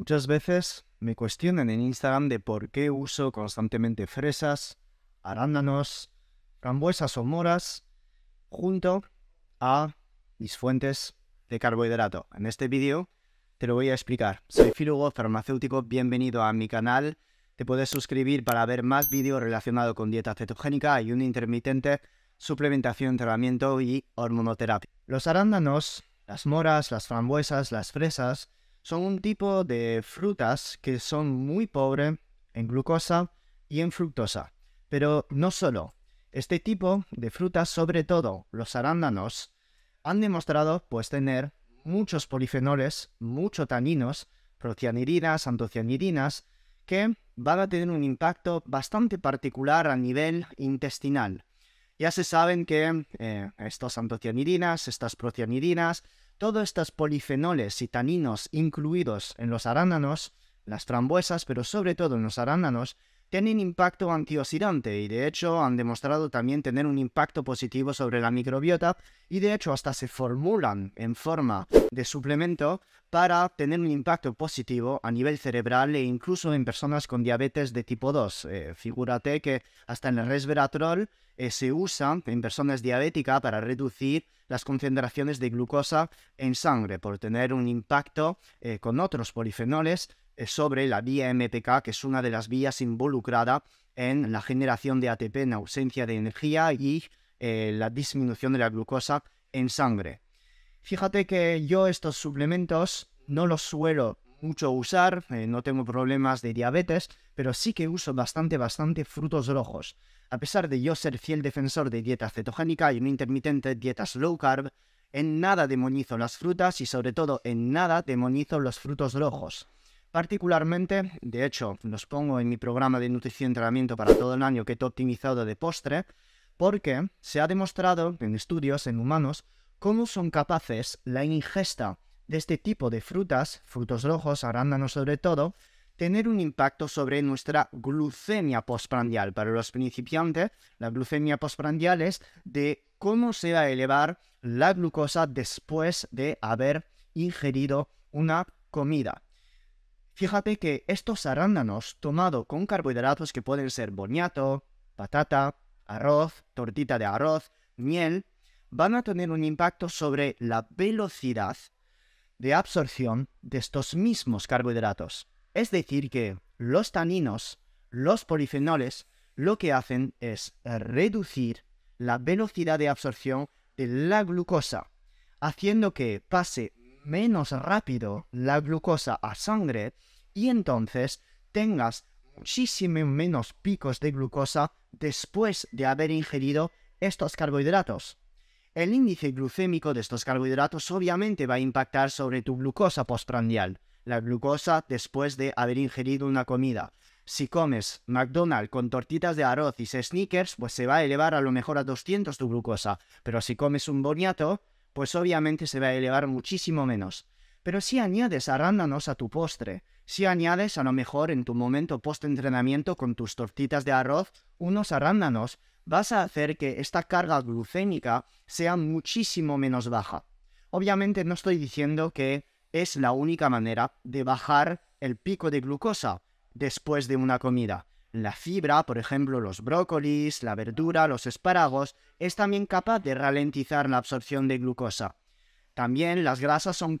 Muchas veces me cuestionan en Instagram de por qué uso constantemente fresas, arándanos, frambuesas o moras junto a mis fuentes de carbohidrato. En este vídeo te lo voy a explicar. Soy Filugo, farmacéutico, bienvenido a mi canal. Te puedes suscribir para ver más vídeos relacionados con dieta cetogénica, y una intermitente, suplementación, tratamiento y hormonoterapia. Los arándanos, las moras, las frambuesas, las fresas son un tipo de frutas que son muy pobres en glucosa y en fructosa. Pero no solo. Este tipo de frutas, sobre todo los arándanos, han demostrado pues tener muchos polifenoles, muchos taninos, procianidinas, antocianidinas, que van a tener un impacto bastante particular a nivel intestinal. Ya se saben que eh, estas antocianidinas, estas procianidinas, todos estos polifenoles y taninos incluidos en los arándanos, las frambuesas, pero sobre todo en los arándanos, tienen impacto antioxidante y de hecho han demostrado también tener un impacto positivo sobre la microbiota y de hecho hasta se formulan en forma de suplemento para tener un impacto positivo a nivel cerebral e incluso en personas con diabetes de tipo 2. Eh, figúrate que hasta en el resveratrol eh, se usa en personas diabéticas para reducir las concentraciones de glucosa en sangre por tener un impacto eh, con otros polifenoles eh, sobre la vía MPK, que es una de las vías involucrada en la generación de ATP en ausencia de energía y eh, la disminución de la glucosa en sangre. Fíjate que yo estos suplementos no los suelo mucho usar, eh, no tengo problemas de diabetes, pero sí que uso bastante, bastante frutos rojos. A pesar de yo ser fiel defensor de dieta cetogénica y un intermitente dietas low carb, en nada demonizo las frutas y sobre todo en nada demonizo los frutos rojos. Particularmente, de hecho, los pongo en mi programa de nutrición y entrenamiento para todo el año que he optimizado de postre, porque se ha demostrado en estudios en humanos cómo son capaces la ingesta de este tipo de frutas, frutos rojos, arándanos sobre todo, tener un impacto sobre nuestra glucemia postprandial. Para los principiantes, la glucemia postprandial es de cómo se va a elevar la glucosa después de haber ingerido una comida. Fíjate que estos arándanos, tomados con carbohidratos que pueden ser boniato, patata, arroz, tortita de arroz, miel, van a tener un impacto sobre la velocidad de absorción de estos mismos carbohidratos. Es decir, que los taninos, los polifenoles, lo que hacen es reducir la velocidad de absorción de la glucosa, haciendo que pase menos rápido la glucosa a sangre y entonces tengas muchísimo menos picos de glucosa después de haber ingerido estos carbohidratos. El índice glucémico de estos carbohidratos obviamente va a impactar sobre tu glucosa postprandial, la glucosa después de haber ingerido una comida. Si comes McDonald's con tortitas de arroz y sneakers, pues se va a elevar a lo mejor a 200 tu glucosa, pero si comes un boniato, pues obviamente se va a elevar muchísimo menos. Pero si añades arándanos a tu postre, si añades a lo mejor en tu momento post-entrenamiento con tus tortitas de arroz unos arándanos, vas a hacer que esta carga glucémica sea muchísimo menos baja. Obviamente no estoy diciendo que es la única manera de bajar el pico de glucosa después de una comida. La fibra, por ejemplo, los brócolis, la verdura, los espárragos, es también capaz de ralentizar la absorción de glucosa. También las grasas son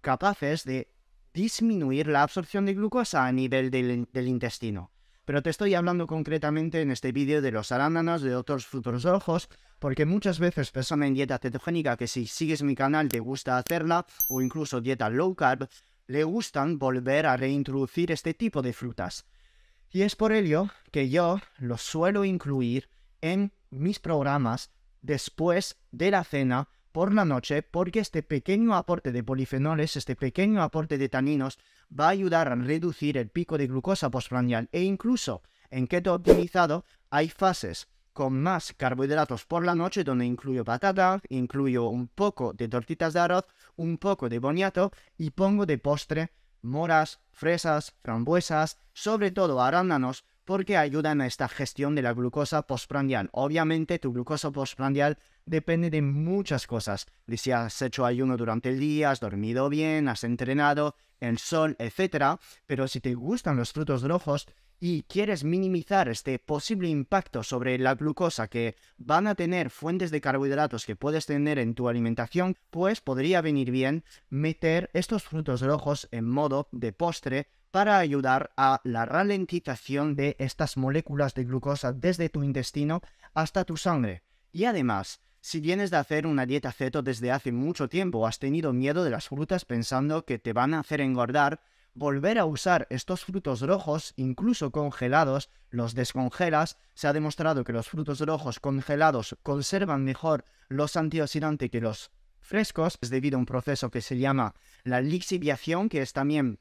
capaces de disminuir la absorción de glucosa a nivel del, intestino. Pero te estoy hablando concretamente en este vídeo de los arándanos, de otros frutos rojos, porque muchas veces personas en dieta cetogénica que si sigues mi canal te gusta hacerla, o incluso dieta low carb, le gustan volver a reintroducir este tipo de frutas. Y es por ello que yo los suelo incluir en mis programas después de la cena por la noche porque este pequeño aporte de polifenoles, este pequeño aporte de taninos, va a ayudar a reducir el pico de glucosa postprandial e incluso en keto optimizado hay fases con más carbohidratos por la noche donde incluyo patata, incluyo un poco de tortitas de arroz, un poco de boniato y pongo de postre moras, fresas, frambuesas, sobre todo arándanos porque ayudan a esta gestión de la glucosa postprandial. Obviamente tu glucosa postprandial depende de muchas cosas, de si has hecho ayuno durante el día, has dormido bien, has entrenado, el sol, etc. Pero si te gustan los frutos rojos y quieres minimizar este posible impacto sobre la glucosa que van a tener fuentes de carbohidratos que puedes tener en tu alimentación, pues podría venir bien meter estos frutos rojos en modo de postre para ayudar a la ralentización de estas moléculas de glucosa desde tu intestino hasta tu sangre. Y además, si vienes de hacer una dieta ceto desde hace mucho tiempo, has tenido miedo de las frutas pensando que te van a hacer engordar, volver a usar estos frutos rojos, incluso congelados, los descongelas, se ha demostrado que los frutos rojos congelados conservan mejor los antioxidantes que los frescos, es debido a un proceso que se llama la lixiviación, que es también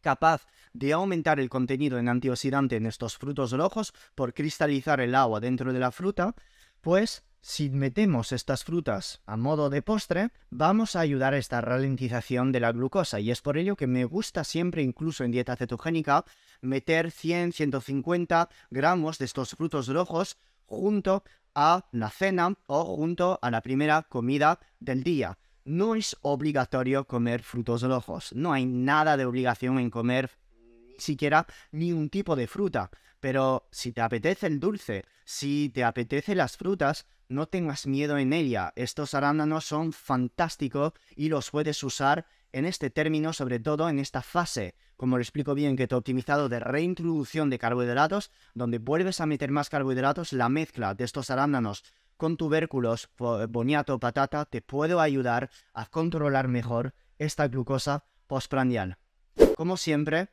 capaz de aumentar el contenido en antioxidante en estos frutos rojos por cristalizar el agua dentro de la fruta, pues si metemos estas frutas a modo de postre, vamos a ayudar a esta ralentización de la glucosa y es por ello que me gusta siempre, incluso en dieta cetogénica, meter 100, 150 gramos de estos frutos rojos junto a la cena o junto a la primera comida del día no es obligatorio comer frutos rojos. No hay nada de obligación en comer ni siquiera ni un tipo de fruta. Pero si te apetece el dulce, si te apetece las frutas, no tengas miedo en ella. Estos arándanos son fantásticos y los puedes usar en este término, sobre todo en esta fase, como lo explico bien, que te he optimizado de reintroducción de carbohidratos, donde vuelves a meter más carbohidratos, la mezcla de estos arándanos con tubérculos, boniato, patata, te puedo ayudar a controlar mejor esta glucosa postprandial. Como siempre,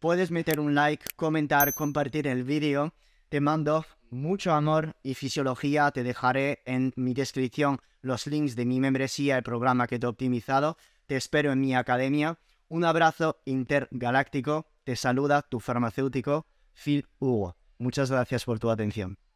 puedes meter un like, comentar, compartir el vídeo. Te mando mucho amor y fisiología. Te dejaré en mi descripción los links de mi membresía, el programa que te he optimizado. Te espero en mi academia. Un abrazo intergaláctico. Te saluda tu farmacéutico, Phil Hugo. Muchas gracias por tu atención.